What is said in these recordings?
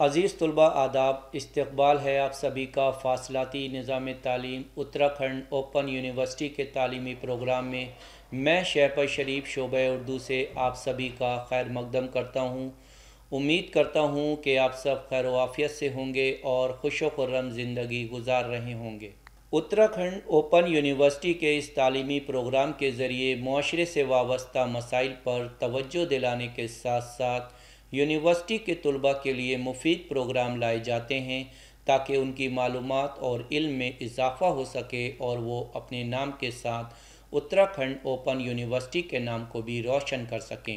अज़ीज़ तलबा आदाब इस्तबाल है आप सभी का फासलाती निज़ाम तालीम उत्तराखंड ओपन यूनिवर्सिटी के तलीमी प्रोग्राम में मैं शहपर शरीफ शोब उर्दू से आप सभी का खैर मकदम करता हूँ उम्मीद करता हूँ कि आप सब खैर वाफियत से होंगे और खुश वर्रम ज़िंदगी गुजार रहे होंगे उत्तराखंड ओपन यूनिवर्सिटी के इस तालीमी प्रोग्राम के ज़रिए माशरे से वाबस्ता मसाइल पर तोज्जो दिलाने के साथ साथ यूनिवर्सिटी के तलबा के लिए मुफीद प्रोग्राम लाए जाते हैं ताकि उनकी मालूम और इल्म में इजाफा हो सके और वो अपने नाम के साथ उत्तराखंड ओपन यूनिवर्सिटी के नाम को भी रोशन कर सकें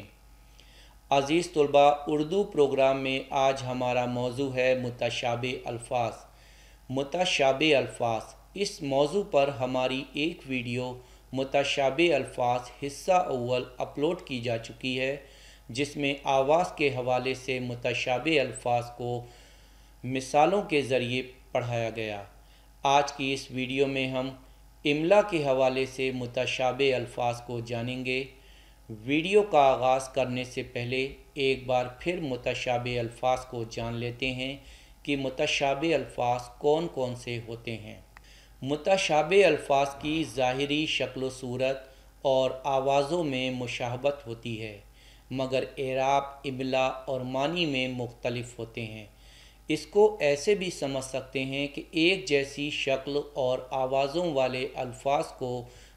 अज़ीज़ तलबा उर्दू प्रोग्राम में आज हमारा मौजू है मुतशाब अल्फाज मुतशाब अल्फाज इस मौजू पर हमारी एक वीडियो मुतशाब अल्फाज हिस्सा अव्वल अपलोड की जा चुकी है जिसमें आवाज़ के हवाले से मुतशाब अल्फाज को मिसालों के ज़रिए पढ़ाया गया आज की इस वीडियो में हम इमला के हवाले से मुतशाब अल्फाज को जानेंगे वीडियो का आगाज़ करने से पहले एक बार फिर मुतशाब अल्फाज को जान लेते हैं कि मुतशाब अल्फाज कौन कौन से होते हैं मुतशाब अल्फाज की ज़ाहरी शक्ल सूरत और आवाज़ों में मुशाहबत होती है मगर एराब इबला और मानी में मुख्तलफ होते हैं इसको ऐसे भी समझ सकते हैं कि एक जैसी शक्ल और आवाज़ों वाले अल्फाज को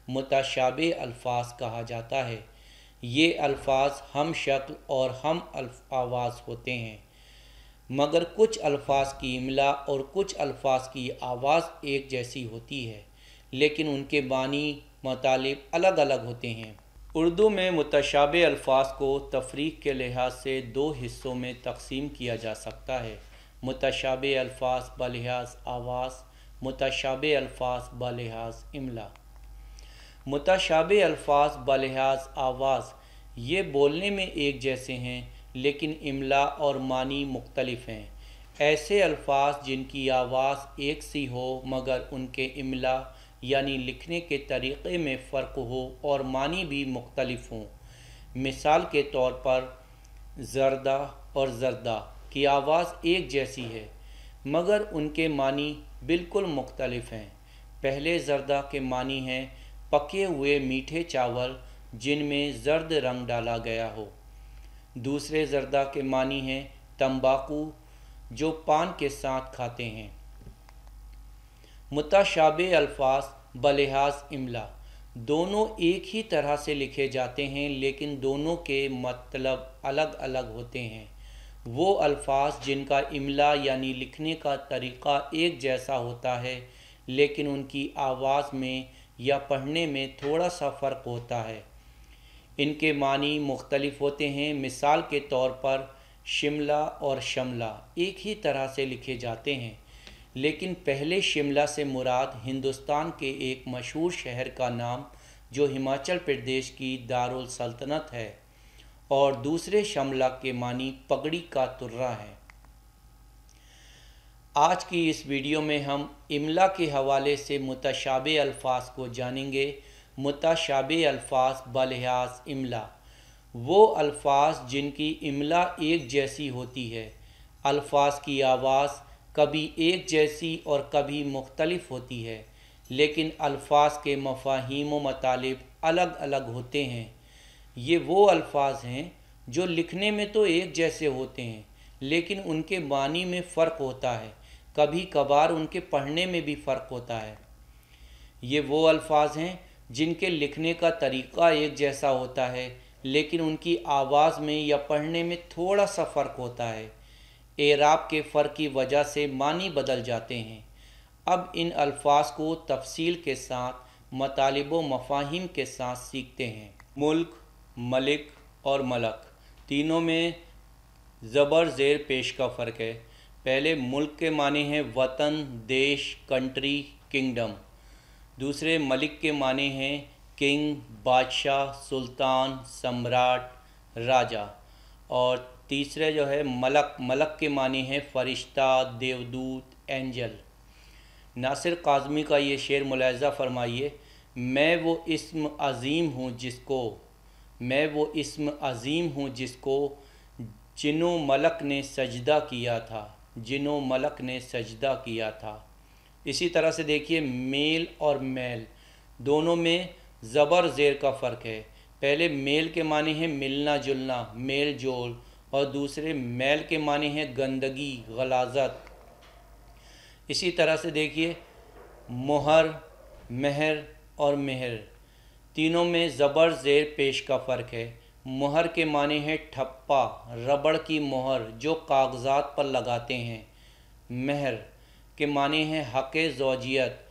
मुतशाब अल्फाज कहा जाता है ये अल्फाज हम शक्ल और हम आवाज़ होते हैं मगर कुछ अल्फाज की इमला और कुछ अल्फाज की आवाज़ एक जैसी होती है लेकिन उनके बानी मतलब अलग अलग होते हैं उर्दू में मुतशाब अल्फाज को तफरीक के लिहाज से दो हिस्सों में तकसीम किया जा सकता है मुतशाब अल्फाज बलिहाज आवाज़ मुतशाब अल्फाज बलहाज इमला मुतशाब अल्फाज बलहाज आवाज़ ये बोलने में एक जैसे हैं लेकिन इमला और मानी मुख्तलफ हैं ऐसे अल्फाज जिनकी आवाज़ एक सी हो मगर उनके इमला यानी लिखने के तरीक़े में फ़र्क हो और मानी भी मुख्तलफ हों मिसाल के तौर पर जरदा और जरदा की आवाज़ एक जैसी है मगर उनके मानी बिल्कुल मुख्तलफ हैं पहले जरदा के मानी हैं पके हुए मीठे चावल जिनमें जर्द रंग डाला गया हो दूसरे जरदा के मानी हैं तंबाकू जो पान के साथ खाते हैं मुताशाब अल्फाज बलहाज इमला दोनों एक ही तरह से लिखे जाते हैं लेकिन दोनों के मतलब अलग अलग होते हैं वो अल्फाज जिनका इमला यानी लिखने का तरीक़ा एक जैसा होता है लेकिन उनकी आवाज़ में या पढ़ने में थोड़ा सा फ़र्क होता है इनके मानी मुख्तलिफ होते हैं मिसाल के तौर पर शिमला और शमला एक ही तरह से लिखे जाते हैं लेकिन पहले शिमला से मुराद हिंदुस्तान के एक मशहूर शहर का नाम जो हिमाचल प्रदेश की दारुल सल्तनत है और दूसरे शमला के मानी पगड़ी का तुर्रा है आज की इस वीडियो में हम इमला के हवाले से मुतशाबे अल्फाज को जानेंगे मुतशाबे अल्फाज बलहाज इमला वो अल्फाज जिनकी इमला एक जैसी होती है अल्फाज की आवाज़ कभी एक जैसी और कभी मुख्तलफ होती है लेकिन अल्फाज के मफाहिम व अलग अलग होते हैं ये वो अल्फाज हैं जो लिखने में तो एक जैसे होते हैं लेकिन उनके बानी में फ़र्क होता है कभी कभार उनके पढ़ने में भी फ़र्क होता है ये वो अल्फाज हैं जिनके लिखने का तरीक़ा एक जैसा होता है लेकिन उनकी आवाज़ में या पढ़ने में थोड़ा सा फ़र्क होता है एराब के फ़र्क की वजह से मानी बदल जाते हैं अब इन अल्फाज को तफसील के साथ मतलब मफाहिम के साथ सीखते हैं मुल्क मलिक और मलक तीनों में ज़बर ज़ेर पेश का फ़र्क है पहले मुल्क के माने हैं वतन देश कंट्री किंगडम दूसरे मलिक के माने हैं किंग बादशाह सुल्तान सम्राट राजा और तीसरे जो है मलक मलक के मानी है फरिश्ता देवदूत एंजल नासिर काजमी का ये शेर मुलायजा फरमाइए मैं वो इसम अज़ीम हूँ जिसको मैं वो इसम अज़ीम हूँ जिसको जिनों मलक ने सजदा किया था जिनों मलक ने सजदा किया था इसी तरह से देखिए मेल और मैल दोनों में ज़बर ज़ेर का फ़र्क है पहले मेल के माने हैं मिलना जुलना मेल जोल और दूसरे मैल के माने हैं गंदगी गलाजत इसी तरह से देखिए मोहर महर और मेहर तीनों में ज़बर ज़ेर पेश का फ़र्क है मोहर के माने हैं ठप्पा रबड़ की मोहर जो कागज़ात पर लगाते हैं महर के माने हैं हक जोजियत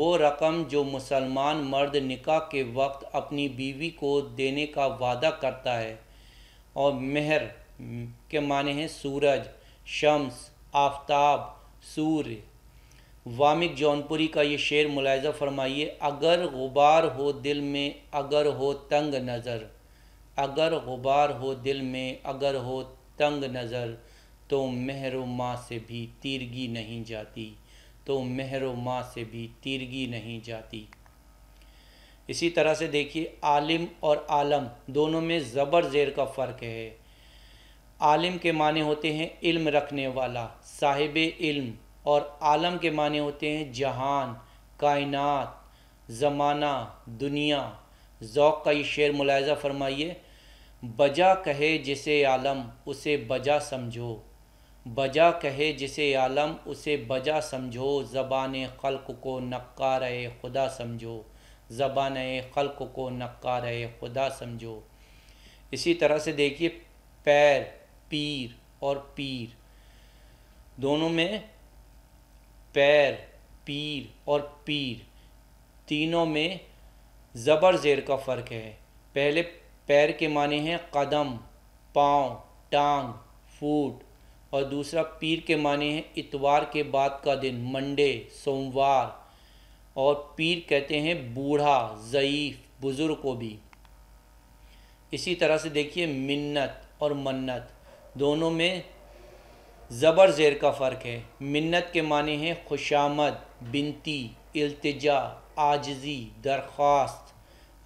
वो रकम जो मुसलमान मर्द निकाह के वक्त अपनी बीवी को देने का वादा करता है और मेहर के माने हैं सूरज शम्स आफताब सूर्य वामिक जौनपुरी का ये शेर मुलायजा फरमाइए अगर गुबार हो दिल में अगर हो तंग नज़र अगर गुबार हो दिल में अगर हो तंग नज़र तो मेहर माँ से भी तीरगी नहीं जाती तो मेहर माँ से भी तीरगी नहीं जाती इसी तरह से देखिए आलिम और आलम दोनों में ज़बर ज़ेर का फ़र्क है आलिम के माने होते हैं इल्म रखने वाला साहिब इल्म और आलम के माने होते हैं जहान कायनात ज़माना दुनिया ज़ौक़ का ये शेर मुलायजा फरमाइए बजा कहे जिसे आलम उसे बजा समझो बजा कहे जिसे आलम उसे बजा समझो ज़बान खल्क को रहे खुदा समझो ज़बान खल्क को रहे खुदा समझो इसी तरह से देखिए पैर पीर और पीर दोनों में पैर पीर और पीर तीनों में ज़बर ज़ेर का फ़र्क है पहले पैर के माने हैं कदम पाँव टांग फूट और दूसरा पीर के माने हैं इतवार के बाद का दिन मंडे सोमवार और पीर कहते हैं बूढ़ा ज़यीफ़ बुज़ुर्ग को भी इसी तरह से देखिए मिन्नत और मन्नत दोनों में ज़बर ज़ेर का फ़र्क है मिन्नत के माने हैं खुशामद बिनती अल्तजा आजजी दरख्वास्त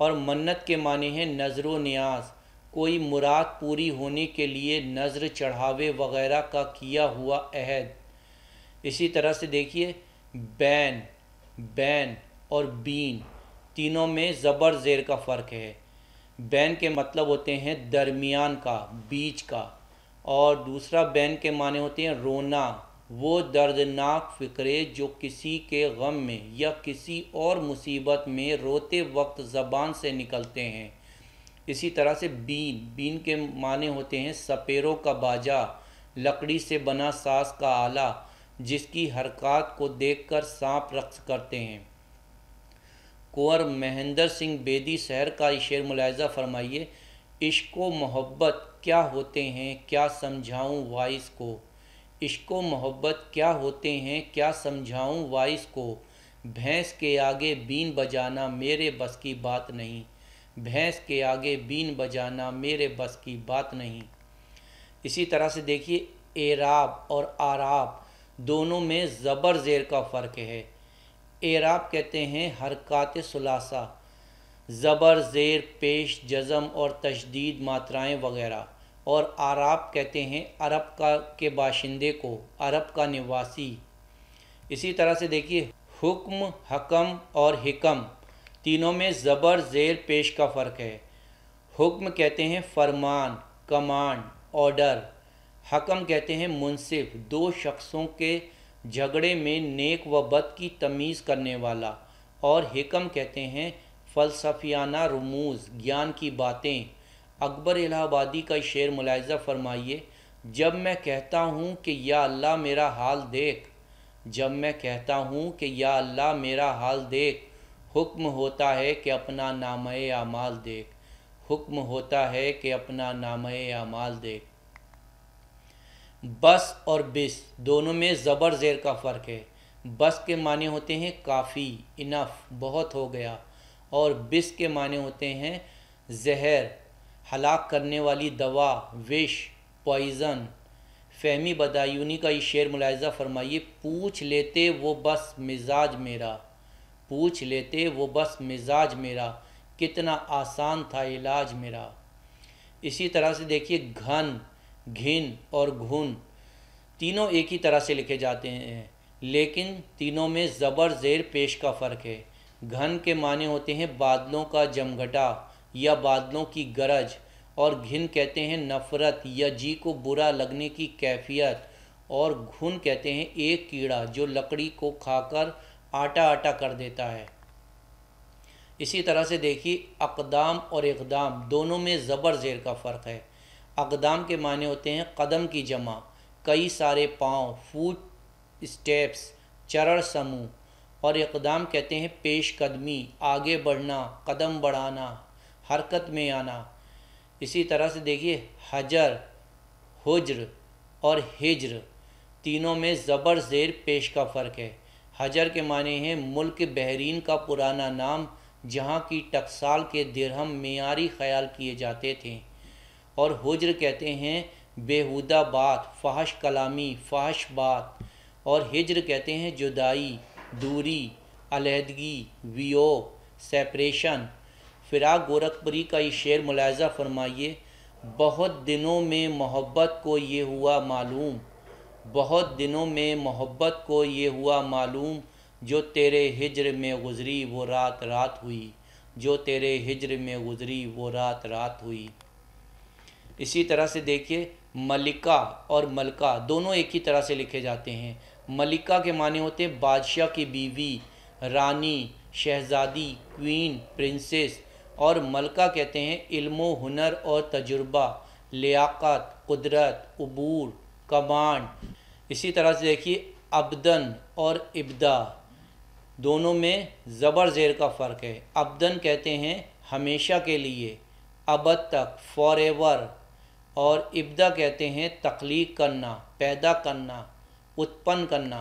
और मन्नत के माने हैं नज़र व न्याज कोई मुराद पूरी होने के लिए नज़र चढ़ावे वगैरह का किया हुआ अहद इसी तरह से देखिए बैन बैन और बीन तीनों में ज़बर ज़ेर का फ़र्क है बैन के मतलब होते हैं दरमियान का बीच का और दूसरा बैन के माने होते हैं रोना वो दर्दनाक फ़िक्रे जो किसी के गम में या किसी और मुसीबत में रोते वक्त ज़बान से निकलते हैं इसी तरह से बीन बीन के माने होते हैं सपेरों का बाजा लकड़ी से बना सास का आला जिसकी हरकत को देखकर सांप रक्स करते हैं कुंवर महेंद्र सिंह बेदी शहर का शेर मुलायजा फरमाइए इश्को मोहब्बत क्या होते हैं क्या समझाऊं वाइस को इश्को मोहब्बत क्या होते हैं क्या समझाऊं वाइस को भैंस के आगे बीन बजाना मेरे बस की बात नहीं भैंस के आगे बीन बजाना मेरे बस की बात नहीं इसी तरह से देखिए एराब और आराब दोनों में ज़बर ज़ेर का फ़र्क है एराब कहते हैं हरकत सलासा ज़बर ज़ेर पेश जज़म और तशदीद मात्राएँ वगैरह और आराब कहते हैं अरब का के बाशिंदे को अरब का निवासी इसी तरह से देखिए हुक्म हकम और हिकम तीनों में ज़बर ज़ेर पेश का फ़र्क है हुक्म कहते हैं फरमान कमांड ऑर्डर हकम कहते हैं मुनसिफ दो शख्सों के झगड़े में नेक व बद की तमीज़ करने वाला और हिकम कहते हैं फ़लसफियाना रमूज ज्ञान की बातें अकबर इलाहाबादी का शेर मुलायजा फरमाइए जब मैं कहता हूँ कि या अल्लाह मेरा हाल देख जब मैं कहता हूँ कि या अल्लाह मेरा हाल देख हुक्म होता है कि अपना नाम आमाल देख हुक्म होता है कि अपना नाम आमाल देख बस और बिस दोनों में ज़बर ज़ेर का फ़र्क है बस के माने होते हैं काफ़ी इनफ बहुत हो गया और बिस के माने होते हैं जहर हलाक करने वाली दवा विश पॉइज़न फहमी बदायूनी का ये शेर मुलायजा फरमाइए पूछ लेते वो बस मिजाज मेरा पूछ लेते वो बस मिजाज मेरा कितना आसान था इलाज मेरा इसी तरह से देखिए घन घिन और घुन तीनों एक ही तरह से लिखे जाते हैं लेकिन तीनों में ज़बर ज़ेर पेश का फ़र्क है घन के माने होते हैं बादलों का जमघटा या बादलों की गरज और घिन कहते हैं नफ़रत या जी को बुरा लगने की कैफियत और घुन कहते हैं एक कीड़ा जो लकड़ी को खाकर आटा आटा कर देता है इसी तरह से देखिए अकदाम और इकदाम दोनों में ज़बर ज़ेर का फ़र्क है अकदाम के माने होते हैं कदम की जमा कई सारे पाँव फूट स्टेप्स चरण समूह और इकदाम कहते हैं पेश कदमी आगे बढ़ना कदम बढ़ाना हरकत में आना इसी तरह से देखिए हजर हजर और हिजर तीनों में ज़बर ज़ेर पेश का फ़र्क है हजर के माने हैं मुल्क बहरीन का पुराना नाम जहाँ की टकसाल के दिरहम मीरी ख्याल किए जाते थे और हजर कहते हैं बेहुदा बात फहश कलामी फहश बात और हिजर कहते हैं जुदाई दूरी अलहदगी वीओ सेपरेशन फिराक गोरखपुरी का ये शेर मुलायजा फरमाइए बहुत दिनों में मोहब्बत को ये हुआ मालूम बहुत दिनों में मोहब्बत को ये हुआ मालूम जो तेरे हिजर में गुज़री वो रात रात हुई जो तेरे हिजर में गुज़री वो रात रात हुई इसी तरह से देखिए मलिका और मलका दोनों एक ही तरह से लिखे जाते हैं मलिका के माने होते हैं बादशाह की बीवी रानी शहजादी क्वीन प्रिंसेस और मलका कहते हैं इल्मो हुनर और तजुर्बा लियाकत कुदरत अबूर कमांड इसी तरह से देखिए अबदन और इब्दा दोनों में ज़बर ज़ेर का फ़र्क है अबदन कहते हैं हमेशा के लिए अब तक फॉर एवर और इब्दा कहते हैं तख्लीक करना पैदा करना उत्पन्न करना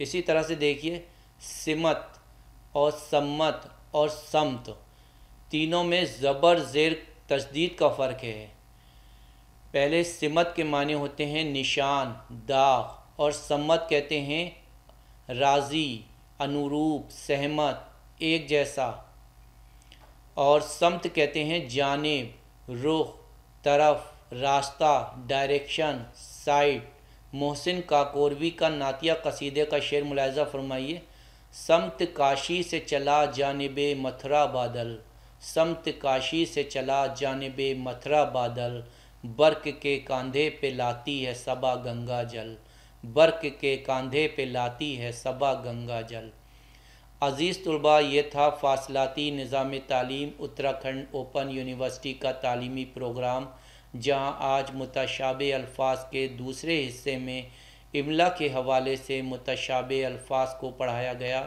इसी तरह से देखिए सिमत और सम्मत और समत तीनों में ज़बर ज़ेर तजदीद का फ़र्क है पहले सिमत के माने होते हैं निशान दाग और सम्मत कहते हैं राज़ी अनुरूप सहमत एक जैसा और समत कहते हैं जानब रुख तरफ रास्ता डायरेक्शन साइड मोहसिन काकोरवी का नातिया कसीदे का शेर मुलायजा फरमाइए समत काशी से चला जानब मथुरा बादल समत काशी से चला जानब मथुरा बादल बर्क के कांधे पे लाती है सबा गंगा जल बर्क के कंधे पे लाती है सबा गंगा जल अज़ीज़ तलबा ये था फासलाती निज़ाम तालीम उत्तराखंड ओपन यूनिवर्सिटी का तालीमी प्रोग्राम जहाँ आज मुतशाब अल्फाज के दूसरे हिस्से में इमला के हवाले से मुतशाब अल्फाज को पढ़ाया गया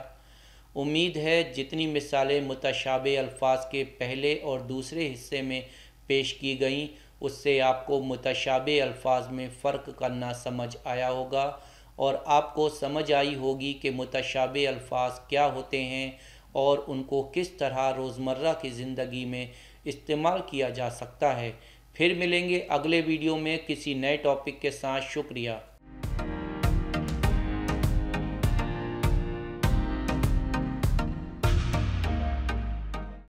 उम्मीद है जितनी मिसालें मुतशाब अल्फाज के पहले और दूसरे हिस्से में पेश की गईं उससे आपको मुतशाब अल्फाज में फ़र्क करना समझ आया होगा और आपको समझ आई होगी कि मुतशाब अल्फाज क्या होते हैं और उनको किस तरह रोज़मर्रा की ज़िंदगी में इस्तेमाल किया जा सकता है फिर मिलेंगे अगले वीडियो में किसी नए टॉपिक के साथ शुक्रिया